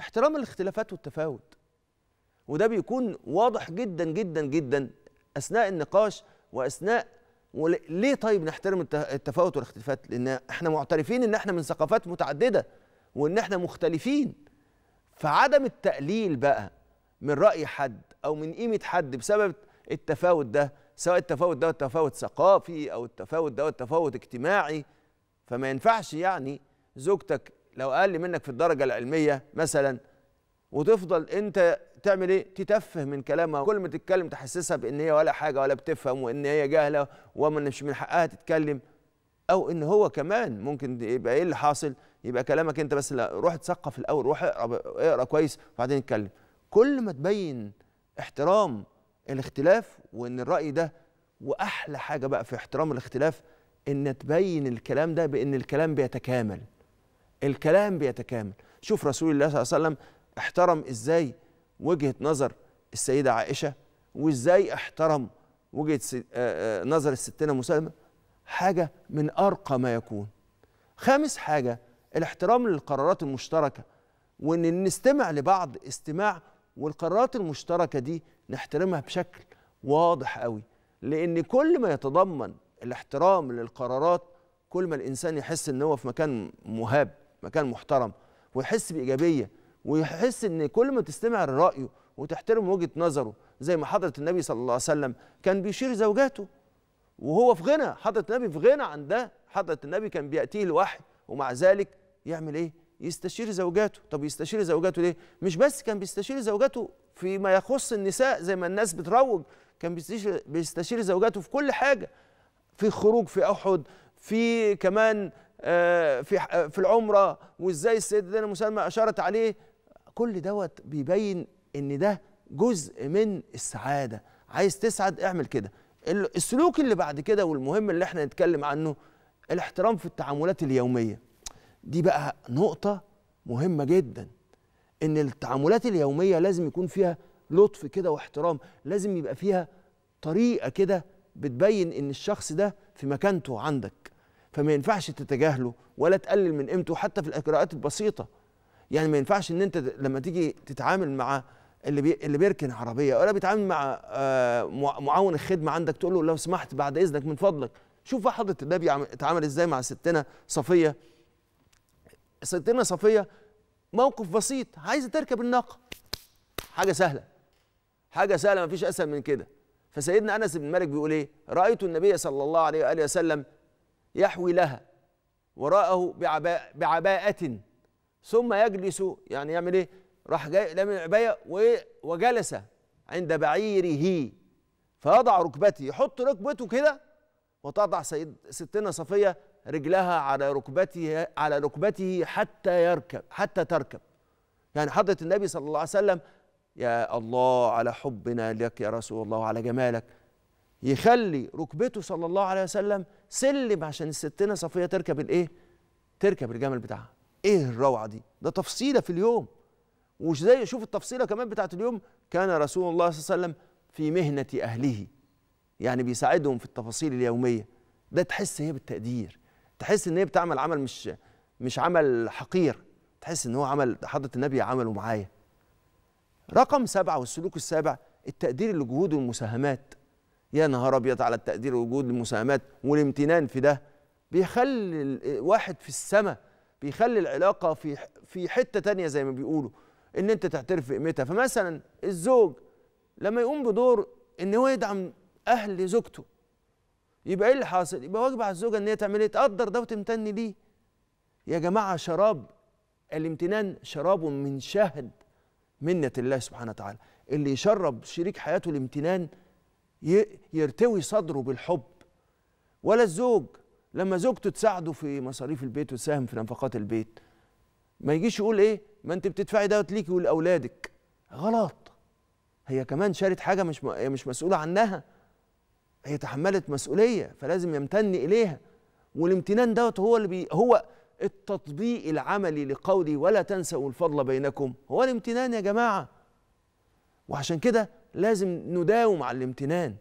احترام الاختلافات والتفاوت وده بيكون واضح جدا جدا جدا اثناء النقاش واثناء ليه طيب نحترم التفاوت والاختلافات لان احنا معترفين ان احنا من ثقافات متعدده وان احنا مختلفين فعدم التقليل بقى من راي حد او من قيمه حد بسبب التفاوت ده سواء التفاوت ده تفاوت ثقافي او التفاوت ده تفاوت اجتماعي فما ينفعش يعني زوجتك لو اقل منك في الدرجه العلميه مثلا وتفضل انت تعمل ايه تتفه من كلامها كل ما تتكلم تحسسها بان هي ولا حاجه ولا بتفهم وان هي جاهله ومش مش من حقها تتكلم او ان هو كمان ممكن يبقى ايه اللي حاصل يبقى كلامك انت بس لا روح اتثقف الاول روح اقرا اقرا كويس وبعدين اتكلم كل ما تبين احترام الاختلاف وان الراي ده واحلى حاجه بقى في احترام الاختلاف ان تبين الكلام ده بان الكلام بيتكامل الكلام بيتكامل شوف رسول الله صلى الله عليه وسلم احترم ازاي وجهه نظر السيده عائشه وازاي احترم وجهه نظر الستنا مسلمه حاجه من ارقى ما يكون خامس حاجه الاحترام للقرارات المشتركه وان نستمع لبعض استماع والقرارات المشتركه دي نحترمها بشكل واضح قوي لان كل ما يتضمن الاحترام للقرارات كل ما الانسان يحس ان هو في مكان مهاب مكان محترم ويحس بايجابيه ويحس ان كل ما تستمع لرايه وتحترم وجهه نظره زي ما حضره النبي صلى الله عليه وسلم كان بيشير زوجاته وهو في غنى حضره النبي في غنى عن ده حضره النبي كان بياتيه الوحي ومع ذلك يعمل ايه يستشير زوجاته طب يستشير زوجاته ليه مش بس كان بيستشير زوجاته فيما يخص النساء زي ما الناس بتروج كان بيستشير, بيستشير زوجاته في كل حاجه في خروج في احد في كمان آه، في آه، في العمره وازاي سيدنا مسلمه اشارت عليه كل دوت بيبين ان ده جزء من السعاده عايز تسعد اعمل كده السلوك اللي بعد كده والمهم اللي احنا نتكلم عنه الاحترام في التعاملات اليوميه دي بقى نقطه مهمه جدا ان التعاملات اليوميه لازم يكون فيها لطف كده واحترام لازم يبقى فيها طريقه كده بتبين ان الشخص ده في مكانته عندك فما ينفعش تتجاهله ولا تقلل من قيمته حتى في الاجراءات البسيطه يعني ما ينفعش ان انت لما تيجي تتعامل مع اللي بي اللي بيركن عربيه ولا بيتعامل آه، مع معاون الخدمه عندك تقول له لو سمحت بعد اذنك من فضلك شوف بقى حضره النبي اتعامل ازاي مع ستنا صفيه ستنا صفيه موقف بسيط عايزه تركب الناقه حاجه سهله حاجه سهله ما فيش اسهل من كده فسيدنا انس بن مالك بيقول ايه رايت النبي صلى الله عليه واله وسلم يحوي لها وراءه بعباء بعباءة ثم يجلس يعني يعمل ايه؟ راح جاي لم العباية وجلس عند بعيره فيضع ركبتي يحط ركبته كده وتضع سيد ستنا صفية رجلها على ركبته على ركبته حتى يركب حتى تركب يعني حضرة النبي صلى الله عليه وسلم يا الله على حبنا لك يا رسول الله وعلى جمالك يخلي ركبته صلى الله عليه وسلم سلم عشان الستنا صفيه تركب الايه؟ تركب الجمل بتاعها. ايه الروعه دي؟ ده تفصيله في اليوم. وش زي شوف التفصيله كمان بتاعت اليوم كان رسول الله صلى الله عليه وسلم في مهنه اهله. يعني بيساعدهم في التفاصيل اليوميه. ده تحس هي بالتقدير. تحس ان هي بتعمل عمل مش مش عمل حقير. تحس ان هو عمل حضره النبي عمله معايا. رقم سبعه والسلوك السابع التقدير لجهود والمساهمات يا نهار ابيض على التقدير وجود المساهمات والامتنان في ده بيخلي الواحد في السماء بيخلي العلاقه في في حته تانية زي ما بيقولوا ان انت تعترف بقيمتها فمثلا الزوج لما يقوم بدور ان هو يدعم اهل زوجته يبقى ايه اللي حاصل يبقى واجب على الزوجه ان هي تعمل ايه تقدر ده وتمتن ليه يا جماعه شراب الامتنان شراب من شهد منه الله سبحانه وتعالى اللي يشرب شريك حياته الامتنان يرتوي صدره بالحب ولا الزوج لما زوجته تساعده في مصاريف البيت وتساهم في نفقات البيت ما يجيش يقول ايه ما انت بتدفعي دوت ليكي ولاولادك غلط هي كمان شارت حاجه مش م... مش مسؤوله عنها هي تحملت مسؤوليه فلازم يمتن اليها والامتنان دوت هو اللي بي هو التطبيق العملي لقولي ولا تنسوا الفضل بينكم هو الامتنان يا جماعه وعشان كده لازم نداوم على الامتنان